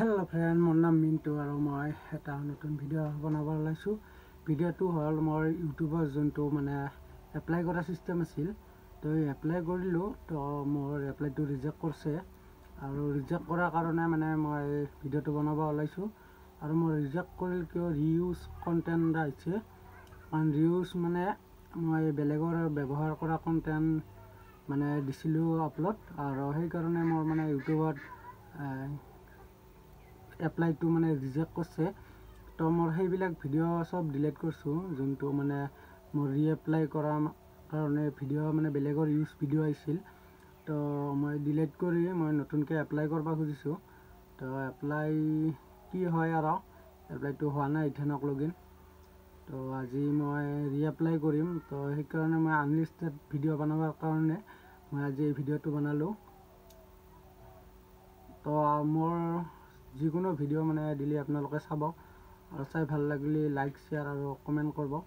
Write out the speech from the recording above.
hello' friend মোৰ নাম মিণ্টু আৰু মই এটা নতুন ভিডিঅ' বনাব ওলাইছোঁ ভিডিঅ'টো হ'ল মোৰ ইউটিউবৰ যোনটো মানে এপ্লাই কৰা চিষ্টেম আছিল তো এপ্লাই কৰিলোঁ তো মোৰ এপ্লাইটো ৰিজেক্ট কৰিছে আৰু ৰিজেক্ট কৰাৰ কাৰণে মানে মই ভিডিঅ'টো বনাব ওলাইছোঁ আৰু মই ৰিজেক্ট কৰিলে কিয় ৰিউজ কণ্টেণ্ট এটা আহিছে কাৰণ ৰিউজ মানে মই বেলেগৰ ব্যৱহাৰ কৰা কণ্টেণ্ট মানে দিছিলোঁ আপলোড আৰু সেইকাৰণে মোৰ মানে ইউটিউবত এপ্লাইটো মানে ৰিজেক্ট কৰিছে তো মোৰ সেইবিলাক ভিডিঅ' চব ডিলিট কৰিছোঁ যোনটো মানে মোৰ ৰিএপ্লাই কৰা কাৰণে ভিডিঅ' মানে বেলেগৰ ইউজ ভিডিঅ' আহিছিল তো মই ডিলিট কৰি মই নতুনকৈ এপ্লাই কৰিব খুজিছোঁ তো এপ্লাই কি হয় আৰু এপ্লাইটো হোৱা নাই ইথানক লগিন তো আজি মই ৰিএপ্লাই কৰিম তো সেইকাৰণে মই আনলিষ্টেড ভিডিঅ' বনাবৰ কাৰণে মই আজি এই ভিডিঅ'টো বনালোঁ তো মোৰ যিকোনো ভিডিঅ' মানে দিলে আপোনালোকে চাব আৰু চাই ভাল লাগিলে লাইক শ্বেয়াৰ আৰু কমেণ্ট কৰিব